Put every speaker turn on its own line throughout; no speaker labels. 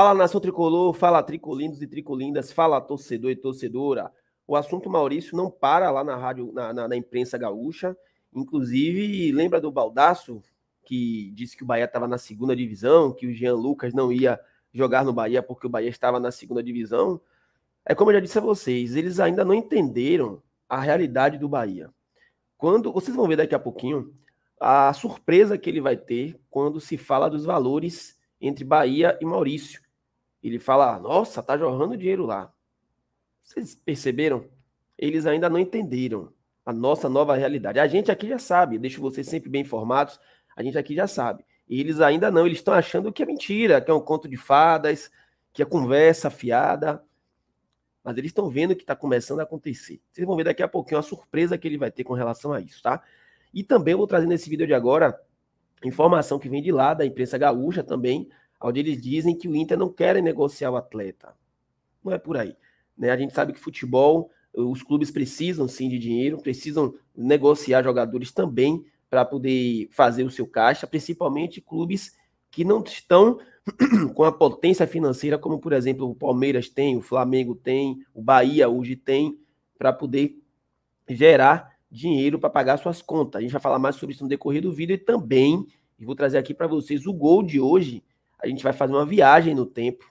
Fala nação tricolor, fala tricolindos e tricolindas, fala torcedor e torcedora. O assunto Maurício não para lá na rádio, na, na, na imprensa gaúcha. Inclusive, lembra do Baldaço, que disse que o Bahia estava na segunda divisão, que o Jean Lucas não ia jogar no Bahia porque o Bahia estava na segunda divisão. É como eu já disse a vocês, eles ainda não entenderam a realidade do Bahia. Quando vocês vão ver daqui a pouquinho a surpresa que ele vai ter quando se fala dos valores entre Bahia e Maurício. Ele fala: nossa, tá jorrando dinheiro lá. Vocês perceberam? Eles ainda não entenderam a nossa nova realidade. A gente aqui já sabe, deixo vocês sempre bem informados, a gente aqui já sabe. E eles ainda não, eles estão achando que é mentira, que é um conto de fadas, que é conversa fiada. Mas eles estão vendo que está começando a acontecer. Vocês vão ver daqui a pouquinho a surpresa que ele vai ter com relação a isso, tá? E também vou trazer nesse vídeo de agora informação que vem de lá, da imprensa gaúcha também, onde eles dizem que o Inter não quer negociar o atleta. Não é por aí. Né? A gente sabe que futebol, os clubes precisam sim de dinheiro, precisam negociar jogadores também para poder fazer o seu caixa, principalmente clubes que não estão com a potência financeira, como por exemplo o Palmeiras tem, o Flamengo tem, o Bahia hoje tem, para poder gerar dinheiro para pagar suas contas. A gente vai falar mais sobre isso no decorrer do vídeo e também e vou trazer aqui para vocês o gol de hoje a gente vai fazer uma viagem no tempo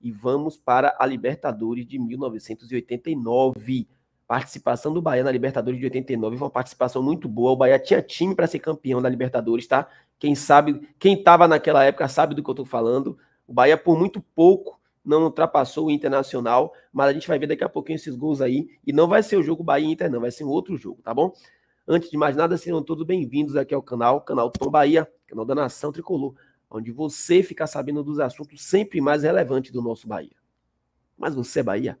e vamos para a Libertadores de 1989. Participação do Bahia na Libertadores de 89 foi uma participação muito boa. O Bahia tinha time para ser campeão da Libertadores, tá? Quem sabe, quem estava naquela época sabe do que eu estou falando. O Bahia, por muito pouco, não ultrapassou o Internacional, mas a gente vai ver daqui a pouquinho esses gols aí. E não vai ser o jogo Bahia Inter, não, vai ser um outro jogo, tá bom? Antes de mais nada, sejam todos bem-vindos aqui ao canal, canal Tom Bahia, canal da Nação Tricolor onde você fica sabendo dos assuntos sempre mais relevantes do nosso Bahia. Mas você é Bahia?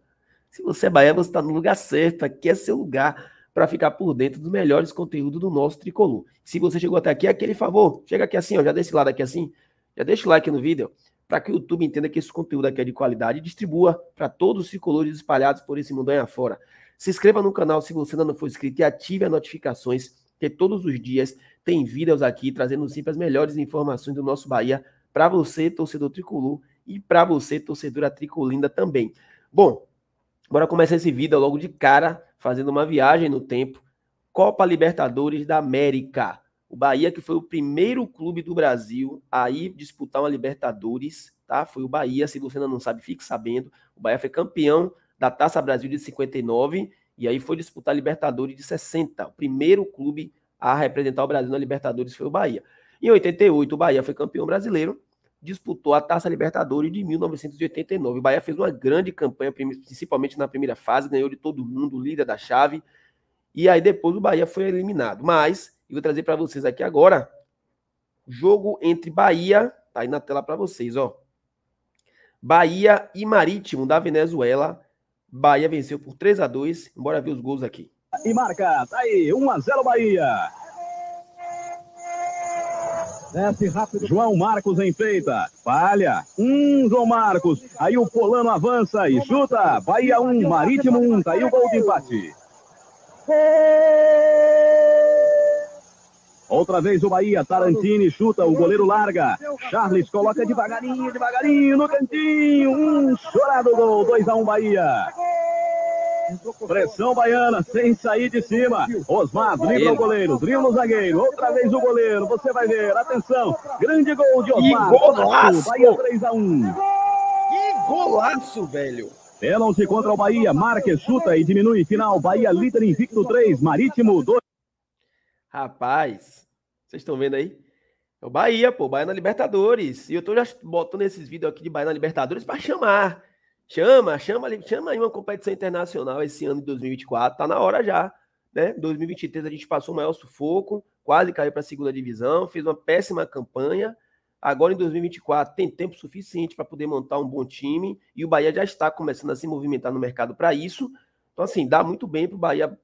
Se você é Bahia, você está no lugar certo. Aqui é seu lugar para ficar por dentro dos melhores conteúdos do nosso tricolor. Se você chegou até aqui, é aquele favor, chega aqui assim, ó, já desse lado aqui assim, já deixa o like no vídeo, para que o YouTube entenda que esse conteúdo aqui é de qualidade e distribua para todos os tricolores espalhados por esse mundo aí afora. Se inscreva no canal se você ainda não for inscrito e ative as notificações, que todos os dias tem vídeos aqui trazendo sempre as melhores informações do nosso Bahia para você, torcedor tricolor, e para você, torcedora tricolinda também. Bom, bora começar esse vídeo logo de cara, fazendo uma viagem no tempo. Copa Libertadores da América. O Bahia, que foi o primeiro clube do Brasil a ir disputar uma Libertadores, tá? Foi o Bahia, se você ainda não sabe, fique sabendo. O Bahia foi campeão da Taça Brasil de 59 e aí foi disputar a Libertadores de 60. O primeiro clube a representar o Brasil na Libertadores foi o Bahia. Em 88, o Bahia foi campeão brasileiro, disputou a Taça Libertadores de 1989. O Bahia fez uma grande campanha, principalmente na primeira fase, ganhou de todo mundo, líder da chave. E aí depois o Bahia foi eliminado. Mas, eu vou trazer para vocês aqui agora, jogo entre Bahia, tá aí na tela para vocês, ó. Bahia e Marítimo da Venezuela. Bahia venceu por 3 a 2 Bora ver os gols aqui e marca. Tá aí, 1 a 0 Bahia.
Desce rápido. João Marcos enfeita. Falha. Um, João Marcos. Aí o Polano avança e chuta. Bahia 1, Marítimo 1. Tá aí o gol de empate. Outra vez o Bahia, Tarantini chuta, o goleiro larga. Charles coloca devagarinho, devagarinho no cantinho. Um chorado gol, 2 a 1 um, Bahia. Pressão baiana, sem sair de cima. Osmar dribla o goleiro, dribla o zagueiro. Outra vez o goleiro, você vai ver. Atenção, grande gol de Osmar. Que golaço! Bahia 3x1.
Que golaço, velho!
Pênalti contra o Bahia, marca, chuta e diminui. Final, Bahia líder invicto 3, Marítimo 2.
Rapaz, vocês estão vendo aí? É o Bahia, pô, Bahia na Libertadores. E eu tô já botando esses vídeos aqui de Bahia na Libertadores para chamar Chama, chama, chama aí uma competição internacional esse ano de 2024, tá na hora já, né? 2023 a gente passou o maior sufoco, quase caiu para a segunda divisão, fez uma péssima campanha. Agora em 2024 tem tempo suficiente para poder montar um bom time e o Bahia já está começando a se movimentar no mercado para isso. Então assim, dá muito bem para o Bahia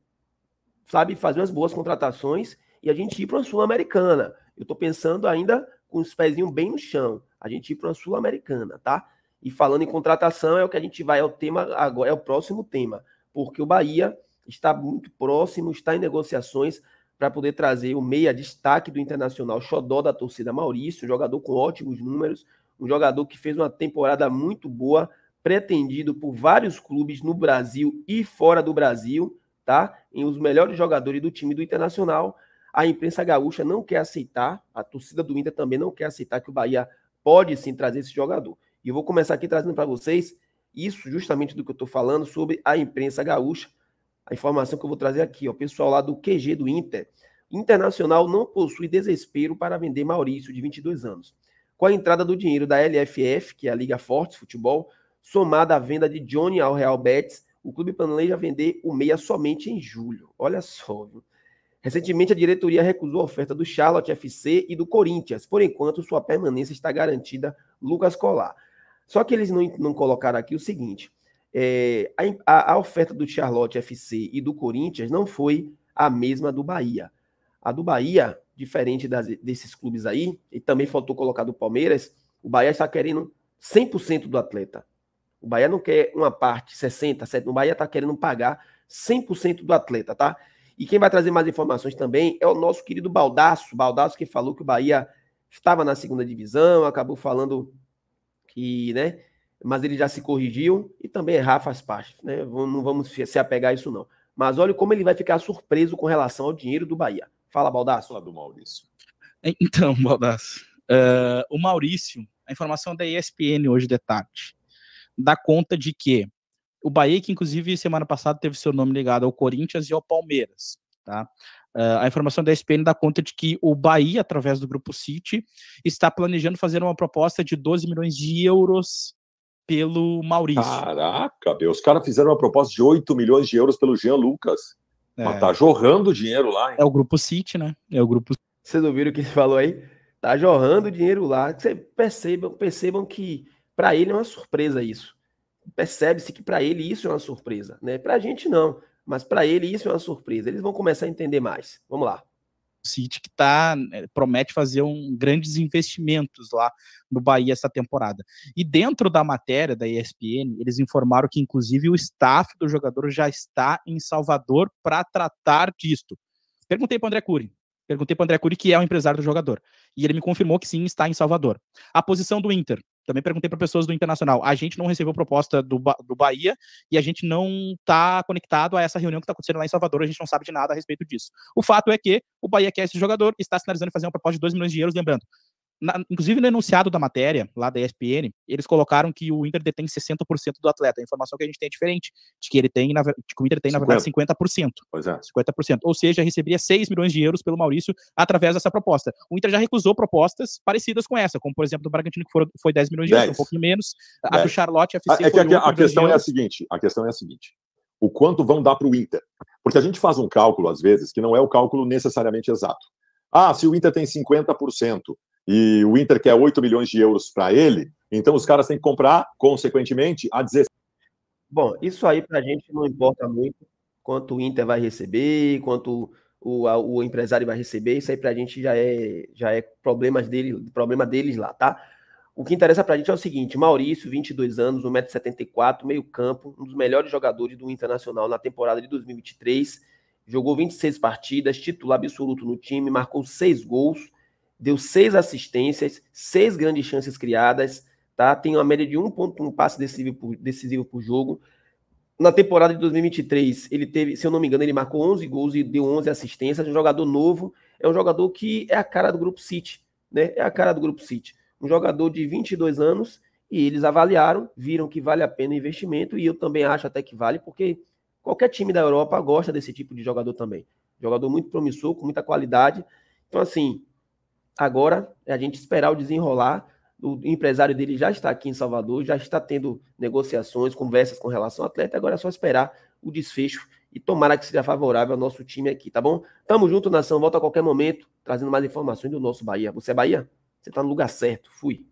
sabe fazer umas boas contratações e a gente ir para uma Sul-Americana. Eu estou pensando ainda com os pezinhos bem no chão, a gente ir para uma Sul-Americana, tá? E falando em contratação, é o que a gente vai, é o tema agora, é o próximo tema, porque o Bahia está muito próximo, está em negociações para poder trazer o meia destaque do Internacional Xodó da torcida Maurício, um jogador com ótimos números, um jogador que fez uma temporada muito boa, pretendido por vários clubes no Brasil e fora do Brasil, tá? Em os melhores jogadores do time do Internacional. A imprensa gaúcha não quer aceitar, a torcida do Inter também não quer aceitar que o Bahia pode sim trazer esse jogador. E eu vou começar aqui trazendo para vocês isso justamente do que eu estou falando sobre a imprensa gaúcha. A informação que eu vou trazer aqui, ó, pessoal lá do QG do Inter. Internacional não possui desespero para vender Maurício, de 22 anos. Com a entrada do dinheiro da LFF, que é a Liga Fortes Futebol, somada à venda de Johnny ao Real Betis, o clube planeja vender o meia somente em julho. Olha só, viu? Recentemente, a diretoria recusou a oferta do Charlotte FC e do Corinthians. Por enquanto, sua permanência está garantida, Lucas Colar. Só que eles não, não colocaram aqui o seguinte: é, a, a, oferta do Charlotte FC e do Corinthians não foi a mesma do Bahia. A do Bahia, diferente das, desses clubes aí, e também faltou colocar do Palmeiras, o Bahia está querendo 100% do atleta. O Bahia não quer uma parte, 60, 70. O Bahia está querendo pagar 100% do atleta, tá? E quem vai trazer mais informações também é o nosso querido Baldaço. Baldaço que falou que o Bahia estava na segunda divisão, acabou falando e, né? Mas ele já se corrigiu e também errar faz parte, né? Não vamos se apegar a isso, não. Mas olha como ele vai ficar surpreso com relação ao dinheiro do Bahia. Fala, Baldaço. Fala do Maurício.
É, então, Baldaço, uh, eh, o Maurício, a informação da ESPN hoje de tarde, dá conta de que o Bahia, que inclusive semana passada teve seu nome ligado ao Corinthians e ao Palmeiras, tá? Uh, a informação da SPN dá conta de que o Bahia, através do Grupo City, está planejando fazer uma proposta de 12 milhões de euros pelo Maurício. Caraca, meu, os caras
fizeram uma proposta de 8 milhões de euros pelo Jean Lucas. É. Mas tá jorrando dinheiro lá,
hein? É o Grupo City, né? É o Grupo
Vocês ouviram o que ele falou aí? Tá jorrando dinheiro lá. Vocês percebam, percebam que para ele é uma surpresa isso. Percebe-se que para ele isso é uma surpresa, né? Pra gente não mas para ele isso é uma surpresa. Eles vão começar a entender mais. Vamos lá.
O City que tá, né, promete fazer um grandes investimentos lá no Bahia essa temporada. E dentro da matéria da ESPN, eles informaram que inclusive o staff do jogador já está em Salvador para tratar disto. Perguntei para André Cury. Perguntei para André Cury, que é o empresário do jogador, e ele me confirmou que sim, está em Salvador. A posição do Inter, também perguntei para pessoas do Internacional. A gente não recebeu proposta do, ba do Bahia e a gente não está conectado a essa reunião que está acontecendo lá em Salvador. A gente não sabe de nada a respeito disso. O fato é que o Bahia quer esse jogador, está sinalizando fazer uma proposta de 2 milhões de euros. Lembrando, na, inclusive no enunciado da matéria, lá da ESPN, eles colocaram que o Inter detém 60% do atleta. A informação que a gente tem é diferente, de que ele tem, na, que o Inter tem, 50. na verdade, 50%. Pois é. 50%. Ou seja, receberia 6 milhões de euros pelo Maurício através dessa proposta. O Inter já recusou propostas parecidas com essa, como por exemplo do Bragantino, que foram, foi 10 milhões de euros, um pouquinho menos. A 10. do Charlotte FC. É que a, a questão é a seguinte: a questão é a seguinte: o quanto vão dar para o Inter? Porque a gente faz um cálculo, às vezes, que não é o cálculo necessariamente exato. Ah, se o Inter tem 50%, e o Inter quer 8 milhões de euros para ele, então os caras têm que comprar, consequentemente, a 16.
Bom, isso aí para a gente não importa muito quanto o Inter vai receber, quanto o, a, o empresário vai receber, isso aí para a gente já é, já é problemas dele, problema deles lá, tá? O que interessa para a gente é o seguinte: Maurício, 22 anos, 1,74m, meio-campo, um dos melhores jogadores do Internacional na temporada de 2023. Jogou 26 partidas, titular absoluto no time, marcou 6 gols deu seis assistências, seis grandes chances criadas, tá? Tem uma média de 1.1 passe decisivo por, decisivo por jogo. Na temporada de 2023, ele teve, se eu não me engano, ele marcou 11 gols e deu 11 assistências. um jogador novo, é um jogador que é a cara do grupo City, né? É a cara do grupo City. Um jogador de 22 anos e eles avaliaram, viram que vale a pena o investimento e eu também acho até que vale, porque qualquer time da Europa gosta desse tipo de jogador também. Jogador muito promissor, com muita qualidade. Então assim, Agora, é a gente esperar o desenrolar. O empresário dele já está aqui em Salvador, já está tendo negociações, conversas com relação ao atleta. Agora é só esperar o desfecho e tomara que seja favorável ao nosso time aqui, tá bom? Tamo junto, nação. Volta a qualquer momento, trazendo mais informações do nosso Bahia. Você é Bahia? Você está no lugar certo. Fui.